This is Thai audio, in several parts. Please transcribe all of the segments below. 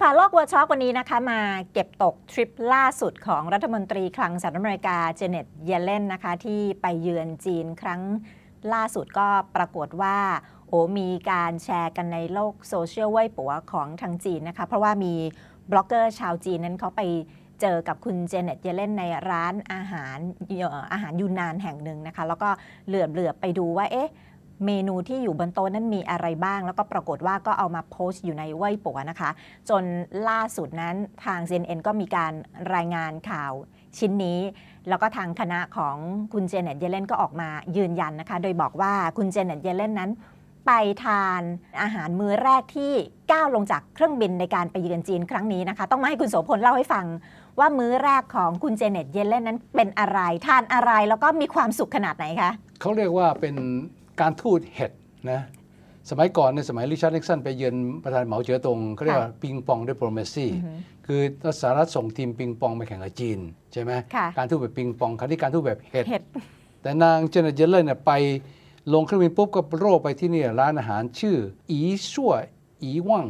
พาลอกวอร์ช็อควันนี้นะคะ มาเก็บตกทริปล่าสุดของรัฐมนตรีคลังสหรัฐอเมริกา เจเน็ตเยเลนนะคะที่ไปเยือนจีนครั้งล่าสุดก็ปรากฏว่าโอ้มีการแชร์กันในโลกโซเชียลว้ยปัวของทางจีนนะคะเพราะว่ามีบล็อกเกอร์ชาวจีนนั้นเขาไปเจอกับคุณเจเน็ตเยเลนในร้านอาหาร อาหารยูนานแห่งหนึ่งนะคะ แล้วก็เหลือบเหลือไปดูว่าเอ๊ะเมนูที่อยู่บนโต๊ะนั้นมีอะไรบ้างแล้วก็ปรากฏว่าก็เอามาโพสต์อยู่ในไว่ยปัวนะคะ จนล่าสุดนั้นทาง CNN ก็มีการรายงานข่าว ชิ้นนี้ แล้วก็ทางคณะของคุณเจเน็ตเยเลนก็ออกมายืนยันนะคะ โดยบอกว่าคุณเจเน็ตเยเลนนั้น ไปทานอาหารมื้อแรกที่ก้าวลงจากเครื่องบินในการไปเยือนจีนครั้งนี้นะคะ ต้องมาให้คุณโสพลเล่าให้ฟังว่ามื้อแรกของคุณเจเน็ตเยเลนนั้นเป็นอะไรทานอะไรแล้วก็มีความสุขขนาดไหนคะเขาเรียกว่าเป็นการทูตเห็ดนะสมัยก่อนในสมัยริชาร์ดนิกสันไปเยือนประธานเหมาเจ๋อตงเขาเรียกว่าปิงปองด้วยโปรเมซี่คือสหรัฐส่งทีมปิงปองไปแข่งกับจีน ใช่ไหมการทูตแบบปิงปองครั้งนี้การทูตแบบเห็ดแต่นางเจเนเจเลอร์เนี่ยไปลงเครื่องบินปุ๊บก็โรไปที่นี่ร้านอาหารชื่ออีชั่ว อีว่าง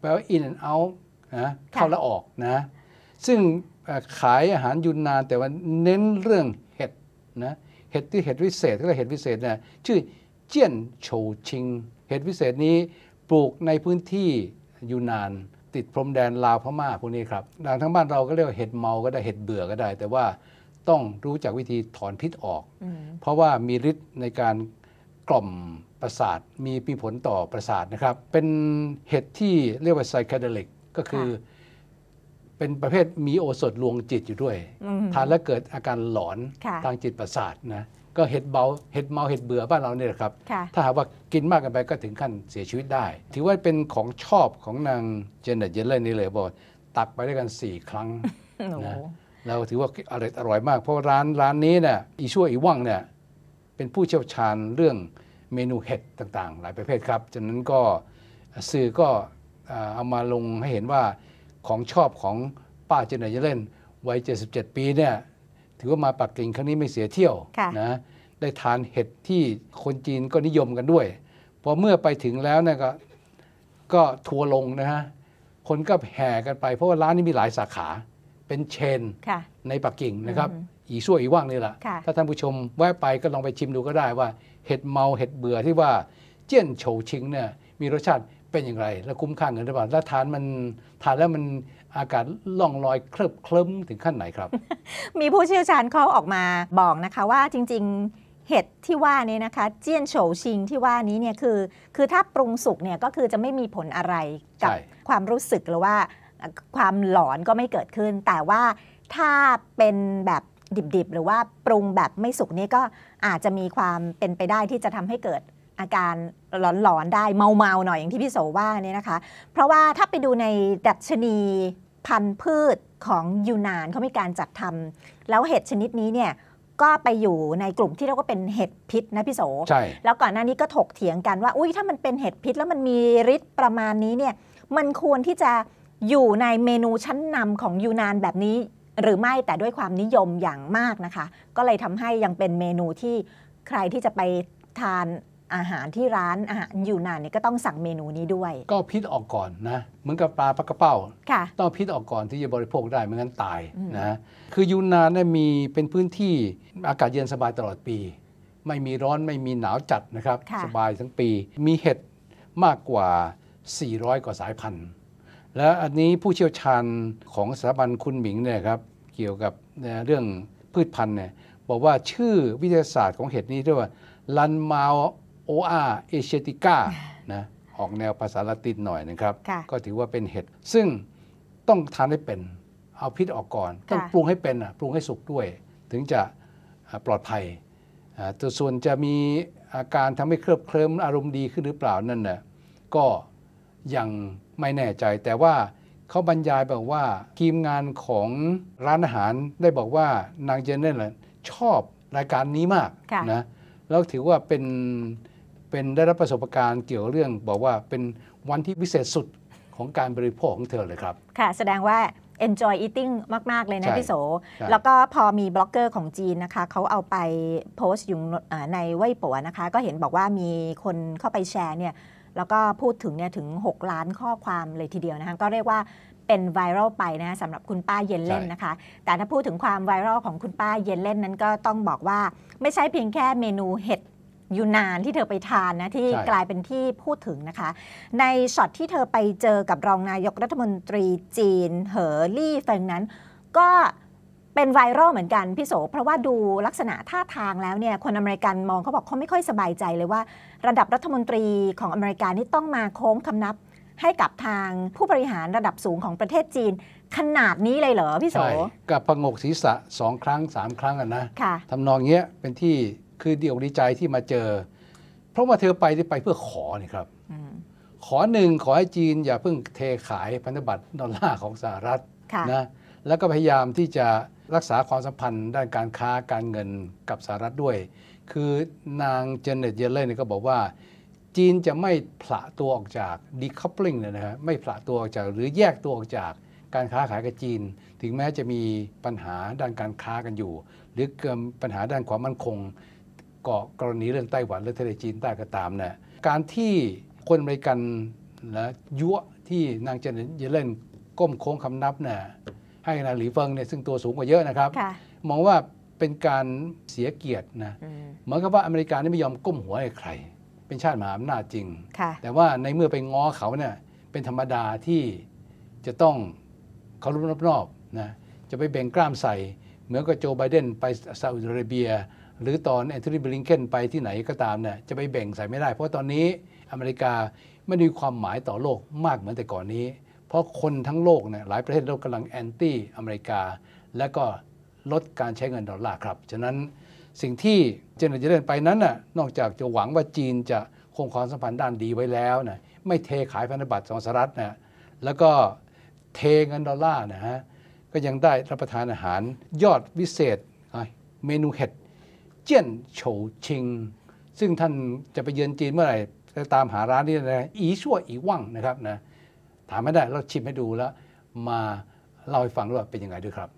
แปลว่า in and out นะเข้าและออกนะซึ่งขายอาหารยุนนาน แต่ว่าเน้นเรื่องเห็ดนะห็ดที่เห็ดวิเศษก็เรยเห็ดวิเศษนะชื่อเจี้ยนโฉชิง เห็ดวิเศษนี้ปลูกในพื้นที่ยูนาน ติดพรมแดนลาวพม่าพวกนี้ครับดังทั้งบ้านเราก็เรียกว่าเห็ดเมา ก็ได้ เห็ดเบื่อก็ได้ แต่ว่าต้องรู้จักวิธีถอนพิษออก เพราะว่ามีฤทธิ์ในการกล่อมประสาทมีมีผลต่อประสาทนะครับเป็นเห็ดที่เรียกว่าไซคาเดลิกก็คือคเป็นประเภทมีโอสถลวงจิตอยู่ด้วยทานแล้วเกิดอาการหลอนทางจิตประสาทนะก็เห็ดเบาเห็ดเมาเห็ดเบื่อบ้านเราเนี่ยครับ ถ้าหากว่ากินมากกันไปก็ถึงขั้นเสียชีวิตได้ ถือว่าเป็นของชอบของนางเจเน็ตเยเลนนี่เลยบอกตักไปด้วยกัน4ครั้งนะเราถือว่าอร่อยอร่อยมาก เพราะร้านร้านนี้เนี่ยอีชั่วอีว่างเนี่ยเป็นผู้เชี่ยวชาญเรื่องเมนูเห็ดต่างๆ หลายประเภทครับฉะนั้นก็สื่อก็เอามาลงให้เห็นว่าของชอบของป้าเจเนอร์เยเลนวัย77 ปีเนี่ยถือว่ามาปักกิ่งครั้งนี้ไม่เสียเที่ยวนะได้ทานเห็ดที่คนจีนก็นิยมกันด้วยพอเมื่อไปถึงแล้วเนี่ยก็ก็ทัวลงนะฮะคนก็แห่กันไปเพราะว่าร้านนี้มีหลายสาขาเป็นเชนในปักกิ่งนะครับ อีซั่วอีว่างนี่แหละถ้าท่านผู้ชมแวะไปก็ลองไปชิมดูก็ได้ว่า เห็ดเมา เห็ดเบื่อที่ว่าเจี้ยนโฉชิงเนี่ยมีรสชาติเป็นอย่างไรและคุ้มค่าเงินหรือเปล่าแล้วทานมันทานแล้วมันอากาศล่องลอยเคลิบเคลิ้มถึงขั้นไหนครับ มีผู้เชี่ยวชาญเขาออกมาบอกนะคะว่าจริง ๆเห็ดที่ว่านี้นะคะ เจี้ยนโฉชิงที่ว่านี้เนี่ยคือ คือถ้าปรุงสุกเนี่ยก็คือจะไม่มีผลอะไร กับความรู้สึกหรือว่าความหลอนก็ไม่เกิดขึ้น แต่ว่าถ้าเป็นแบบดิบๆหรือว่าปรุงแบบไม่สุกนี่ก็อาจจะมีความเป็นไปได้ที่จะทำให้เกิดอาการหลอนๆได้เมาๆหน่อยอย่างที่พี่โสว่าเนี่ยนะคะ เพราะว่าถ้าไปดูในดัชนีพันธุ์พืชของยูนานเขามีการจัดทำ แล้วเห็ดชนิดนี้เนี่ยก็ไปอยู่ในกลุ่มที่เรียกว่าเป็นเห็ดพิษนะพี่โสใช่ แล้วก่อนหน้านี้ก็ถกเถียงกันว่า อุ้ยถ้ามันเป็นเห็ดพิษ แล้วมันมีฤทธิ์ประมาณนี้เนี่ยมันควรที่จะอยู่ในเมนูชั้นนำของยูนานแบบนี้ หรือไม่แต่ด้วยความนิยมอย่างมากนะคะ ก็เลยทำให้ยังเป็นเมนูที่ใครที่จะไปทานอาหารที่ร้านอาหารอยู่นานเนี่ยก็ต้องสั่งเมนูนี้ด้วย ก็พิษออกก่อนนะ เหมือนกับปลาปลากระเป้าต้องพิษออกก่อนที่จะบริโภคได้ไม่งั้นตายนะคือยูนานเนี่ยมีเป็นพื้นที่อากาศเย็นสบายตลอดปี ไม่มีร้อนไม่มีหนาวจัดนะครับ สบายทั้งปี มีเห็ดมากกว่า 400 กว่าสายพันธุ์และอันนี้ผู้เชี่ยวชาญของสถาบันคุณหมิงเนี่ยครับเกี่ยวกับเรื่องพืชพันธุ์เนี่ยบอกว่าชื่อวิทยาศาสตร์ของเห็ดนี้เรียกว่าลันมาวโออาเอเชติก้านะออกแนวภาษาละตินหน่อยนะครับ ก็ถือว่าเป็นเห็ดซึ่งต้องทานให้เป็นเอาพิษออกก่อน ต้องปรุงให้เป็นปรุงให้สุกด้วย ถึงจะปลอดภัยตัวส่วนจะมีอาการทำให้เคลิบเคลิ้มอารมณ์ดีขึ้นหรือเปล่านั่นน่ะก็ยังไม่แน่ใจ แต่ว่าเขาบรรยายบอกว่า ทีมงานของร้านอาหารได้บอกว่านางเจนเน่ชอบรายการนี้มากนะแล้วถือว่าเป็นเป็นได้รับประสบการณ์เกี่ยวเรื่องบอกว่าเป็นวันที่พิเศษสุดของการบริโภคของเธอเลยครับ ค่ะ แสดงว่า enjoy eating มาก ๆ เลยนะพี่โส แล้วก็พอมีบล็อกเกอร์ของจีนนะคะเขาเอาไปโพสต์อยู่ในว่ยป๋วนะคะ ก็เห็นบอกว่ามีคนเข้าไปแชร์เนี่ยแล้วก็พูดถึงเนี่ยถึง 6 ล้านข้อความเลยทีเดียวนะคะก็เรียกว่าเป็นไวรัลไปนะสำหรับคุณป้าเย็นเล่นนะคะแต่ถ้าพูดถึงความไวรัลของคุณป้าเย็นเล่นนั้นก็ต้องบอกว่าไม่ใช่เพียงแค่เมนูเห็ดอยู่นานที่เธอไปทานนะ ที่กลายเป็นที่พูดถึงนะคะ ในช็อตที่เธอไปเจอกับรองนายกรัฐมนตรีจีน เหอ ลี่เฟิงนั้นก็เป็นไวรัลเหมือนกันพี่โส เพราะว่าดูลักษณะท่าทางแล้วเนี่ยคนอเมริกันมองเขาบอก เขาไม่ค่อยสบายใจเลยว่า ระดับรัฐมนตรีของอเมริกานี่ต้องมาโค้งคำนับให้กับทางผู้บริหารระดับสูงของประเทศจีน ขนาดนี้เลยเหรอพี่โสกับประงกศีรษะสองครั้งสามครั้งอะนะะทำนองเงี้ยเป็นที่คือเดี่ยวดีใจที่มาเจอ เพราะว่าเธอไปที่ไปเพื่อขอนี่ครับขอหนึ่งขอให้จีนอย่าเพิ่งเทขายพันธบัตรดอลลาร์ของสหรัฐนะแล้วก็พยายามที่จะรักษาความสัมพันธ์ ด้านการค้าการเงินกับสหรัฐด้วย คือนางเจเนตเยเลนก็บอกว่า จีนจะไม่ผละตัวออกจากดีคัพปลิงเลนะฮะไม่ผละตัวออกจากหรือแยกตัวออกจากการค้าขายกับจีน ถึงแม้จะมีปัญหาด้านการค้ากันอยู่ หรือเกิดปัญหาด้านความมั่นคงกาะกรณีเรื่องไต้หวันเรื่องทะเลจีน ใต้ก็ตามนะการที่คนอเมริกันนะยั่วที่นางเจนเยเลนก้มโค้งคำนับนะให้นางหลีเฟิงเนี่ยซึ่งตัวสูงกว่าเยอะนะครับ มองว่าเป็นการเสียเกียรตินะเหมือนกับว่าอเมริกานี่ไม่ยอมก้มหัวให้ใคร เป็นชาติมหาอำนาจจริง แต่ว่าในเมื่อไปง้อเขาเนี่ยเป็นธรรมดาที่จะต้องเคารพนอบนอบนะจะไปแบ่งกล้ามใส่ เหมือนกับโจไบเดนไปซาอุดิอาระเบียหรือตอนแอนโทนีบลิงเกนไปที่ไหนก็ตามเนี่ยจะไปแบ่งใส่ไม่ได้ เพราะตอนนี้อเมริกาไม่มีความหมายต่อโลกมากเหมือนแต่ก่อนนี้ เพราะคนทั้งโลกเนี่ยหลายประเทศโลกกำลังแอนตี้อเมริกาและก็ลดการใช้เงินดอลลาร์ครับ ฉะนั้นสิ่งที่เจนจะเล่นไปนั้นน่ะนอกจากจะหวังว่าจีนจะคงความสัมพันธ์ด้านดีไว้แล้วนะไม่เทขายพันธบัตรสองสหรัฐนะแล้วก็เทเงินดอลลาร์นะฮะก็ยังได้รับประทานอาหาร ยอดวิเศษเมนูเห็ดเจี้ยนโฉชิง ซึ่งท่านจะไปเยือนจีนเมื่อไหร่จะตามหาร้านนี้นะอีชั่วอีว่างนะครับนะถามไม่ได้เราชิมให้ดูแล้วมาเล่าให้ฟังว่าเป็นยังไงด้วยครับ